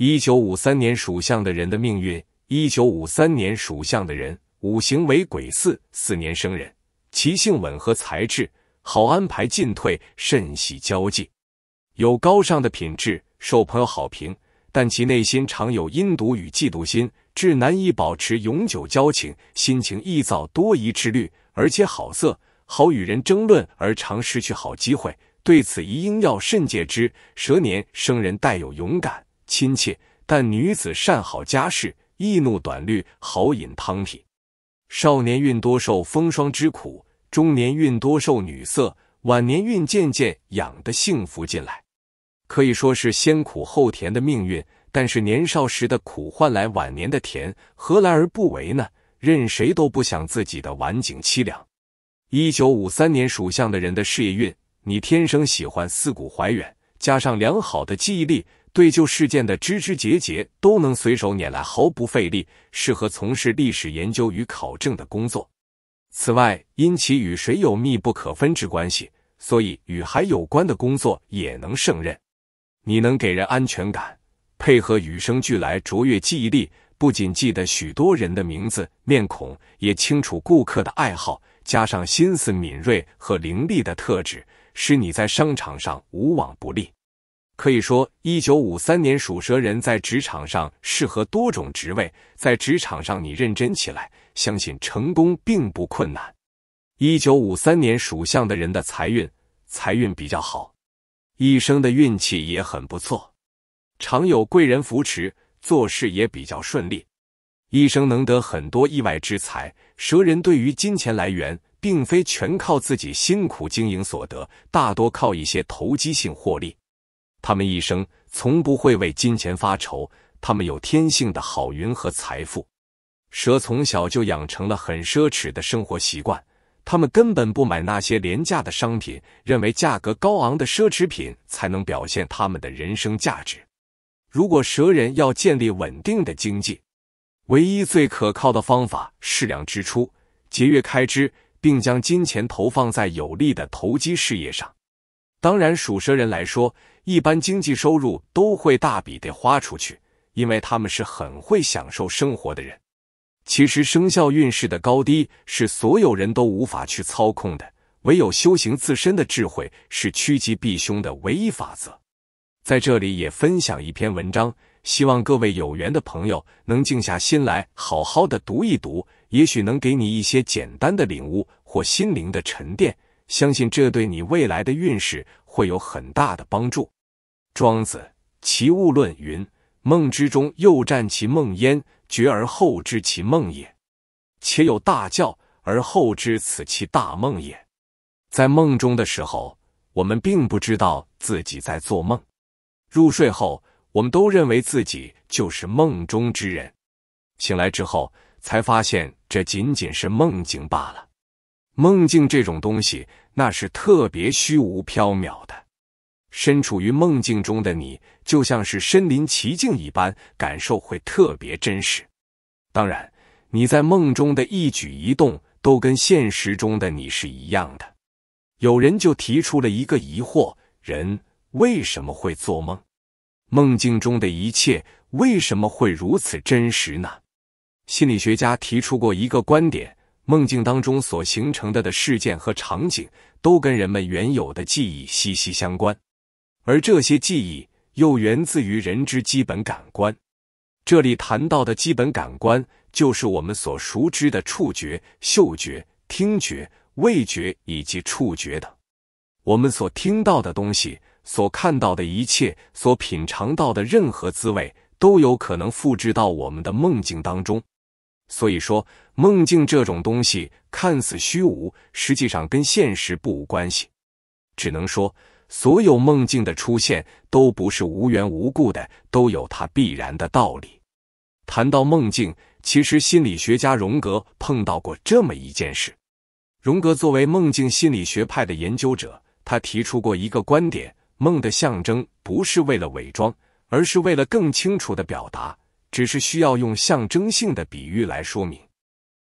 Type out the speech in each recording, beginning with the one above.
一九五三年属相的人的命运。一九五三年属相的人，五行为癸巳，四年生人，其性稳和，才智好，安排进退，甚喜交际，有高尚的品质，受朋友好评。但其内心常有阴毒与嫉妒心，致难以保持永久交情，心情易躁多疑之虑，而且好色，好与人争论，而常失去好机会。对此，宜应要慎戒之。蛇年生人带有勇敢。亲切，但女子善好家事，易怒短虑，好饮汤品。少年运多受风霜之苦，中年运多受女色，晚年运渐渐养的幸福进来，可以说是先苦后甜的命运。但是年少时的苦换来晚年的甜，何来而不为呢？任谁都不想自己的晚景凄凉。一九五三年属相的人的事业运，你天生喜欢四股怀远，加上良好的记忆力。对旧事件的枝枝节节都能随手拈来，毫不费力，适合从事历史研究与考证的工作。此外，因其与水有密不可分之关系，所以与海有关的工作也能胜任。你能给人安全感，配合与生俱来卓越记忆力，不仅记得许多人的名字、面孔，也清楚顾客的爱好。加上心思敏锐和伶俐的特质，使你在商场上无往不利。可以说，一九五三年属蛇人在职场上适合多种职位。在职场上，你认真起来，相信成功并不困难。一九五三年属相的人的财运财运比较好，一生的运气也很不错，常有贵人扶持，做事也比较顺利，一生能得很多意外之财。蛇人对于金钱来源，并非全靠自己辛苦经营所得，大多靠一些投机性获利。他们一生从不会为金钱发愁，他们有天性的好运和财富。蛇从小就养成了很奢侈的生活习惯，他们根本不买那些廉价的商品，认为价格高昂的奢侈品才能表现他们的人生价值。如果蛇人要建立稳定的经济，唯一最可靠的方法是量支出，节约开支，并将金钱投放在有利的投机事业上。当然，属蛇人来说。一般经济收入都会大笔的花出去，因为他们是很会享受生活的人。其实生肖运势的高低是所有人都无法去操控的，唯有修行自身的智慧是趋吉避凶的唯一法则。在这里也分享一篇文章，希望各位有缘的朋友能静下心来好好的读一读，也许能给你一些简单的领悟或心灵的沉淀，相信这对你未来的运势会有很大的帮助。庄子《齐物论》云：“梦之中又占其梦焉，觉而后知其梦也。且有大觉，而后知此其大梦也。”在梦中的时候，我们并不知道自己在做梦；入睡后，我们都认为自己就是梦中之人；醒来之后，才发现这仅仅是梦境罢了。梦境这种东西，那是特别虚无缥缈的。身处于梦境中的你，就像是身临其境一般，感受会特别真实。当然，你在梦中的一举一动，都跟现实中的你是一样的。有人就提出了一个疑惑：人为什么会做梦？梦境中的一切为什么会如此真实呢？心理学家提出过一个观点：梦境当中所形成的的事件和场景，都跟人们原有的记忆息息相关。而这些记忆又源自于人之基本感官，这里谈到的基本感官就是我们所熟知的触觉、嗅觉、听觉、味觉以及触觉等。我们所听到的东西、所看到的一切、所品尝到的任何滋味，都有可能复制到我们的梦境当中。所以说，梦境这种东西看似虚无，实际上跟现实不无关系，只能说。所有梦境的出现都不是无缘无故的，都有它必然的道理。谈到梦境，其实心理学家荣格碰到过这么一件事。荣格作为梦境心理学派的研究者，他提出过一个观点：梦的象征不是为了伪装，而是为了更清楚的表达，只是需要用象征性的比喻来说明。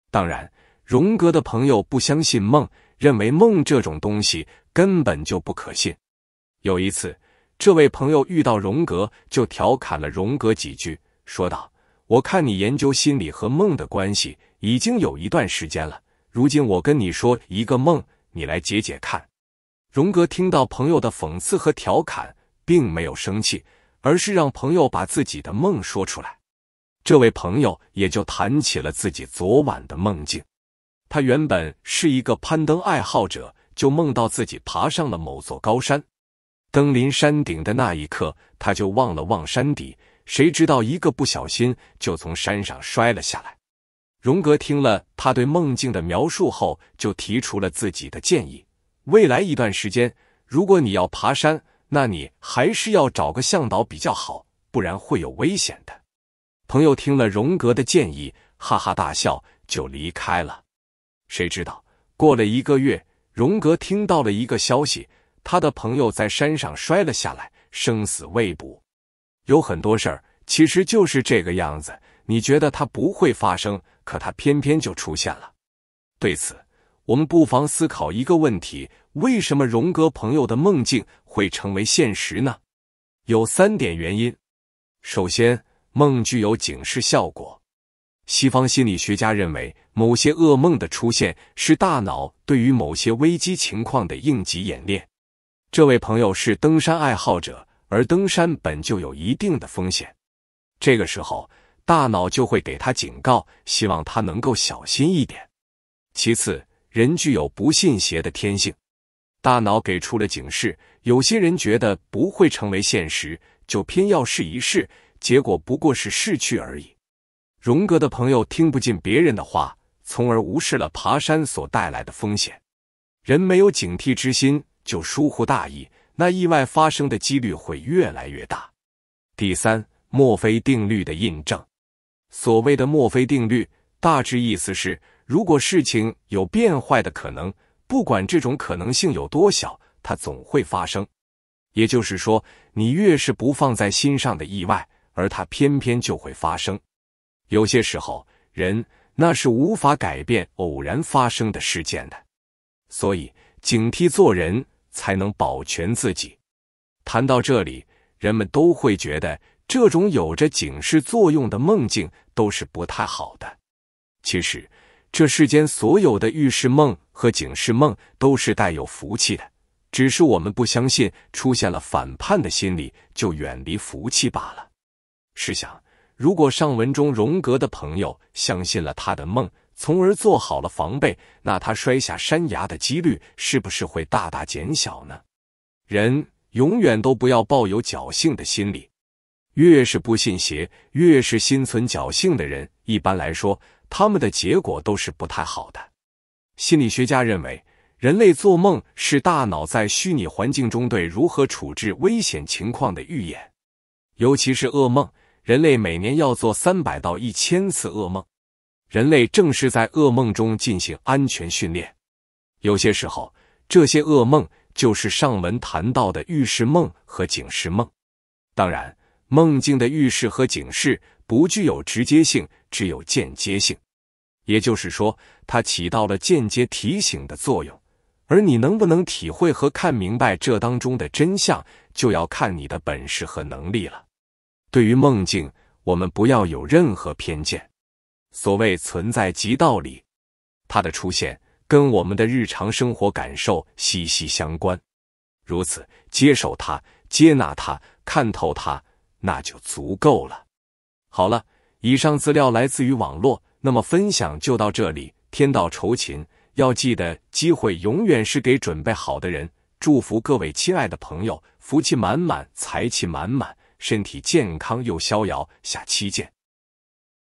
当然，荣格的朋友不相信梦，认为梦这种东西根本就不可信。有一次，这位朋友遇到荣格，就调侃了荣格几句，说道：“我看你研究心理和梦的关系已经有一段时间了，如今我跟你说一个梦，你来解解看。”荣格听到朋友的讽刺和调侃，并没有生气，而是让朋友把自己的梦说出来。这位朋友也就谈起了自己昨晚的梦境。他原本是一个攀登爱好者，就梦到自己爬上了某座高山。登临山顶的那一刻，他就望了望山底，谁知道一个不小心就从山上摔了下来。荣格听了他对梦境的描述后，就提出了自己的建议：未来一段时间，如果你要爬山，那你还是要找个向导比较好，不然会有危险的。朋友听了荣格的建议，哈哈大笑，就离开了。谁知道过了一个月，荣格听到了一个消息。他的朋友在山上摔了下来，生死未卜。有很多事儿其实就是这个样子。你觉得它不会发生，可它偏偏就出现了。对此，我们不妨思考一个问题：为什么荣格朋友的梦境会成为现实呢？有三点原因。首先，梦具有警示效果。西方心理学家认为，某些噩梦的出现是大脑对于某些危机情况的应急演练。这位朋友是登山爱好者，而登山本就有一定的风险。这个时候，大脑就会给他警告，希望他能够小心一点。其次，人具有不信邪的天性，大脑给出了警示，有些人觉得不会成为现实，就偏要试一试，结果不过是逝去而已。荣格的朋友听不进别人的话，从而无视了爬山所带来的风险。人没有警惕之心。就疏忽大意，那意外发生的几率会越来越大。第三，墨菲定律的印证。所谓的墨菲定律，大致意思是：如果事情有变坏的可能，不管这种可能性有多小，它总会发生。也就是说，你越是不放在心上的意外，而它偏偏就会发生。有些时候，人那是无法改变偶然发生的事件的，所以警惕做人。才能保全自己。谈到这里，人们都会觉得这种有着警示作用的梦境都是不太好的。其实，这世间所有的预示梦和警示梦都是带有福气的，只是我们不相信，出现了反叛的心理就远离福气罢了。试想，如果上文中荣格的朋友相信了他的梦，从而做好了防备，那他摔下山崖的几率是不是会大大减小呢？人永远都不要抱有侥幸的心理，越是不信邪、越是心存侥幸的人，一般来说他们的结果都是不太好的。心理学家认为，人类做梦是大脑在虚拟环境中对如何处置危险情况的预演，尤其是噩梦，人类每年要做三百到一千次噩梦。人类正是在噩梦中进行安全训练。有些时候，这些噩梦就是上文谈到的预示梦和警示梦。当然，梦境的预示和警示不具有直接性，只有间接性，也就是说，它起到了间接提醒的作用。而你能不能体会和看明白这当中的真相，就要看你的本事和能力了。对于梦境，我们不要有任何偏见。所谓存在即道理，它的出现跟我们的日常生活感受息息相关。如此接受它、接纳它、看透它，那就足够了。好了，以上资料来自于网络，那么分享就到这里。天道酬勤，要记得机会永远是给准备好的人。祝福各位亲爱的朋友，福气满满，财气满满，身体健康又逍遥。下期见。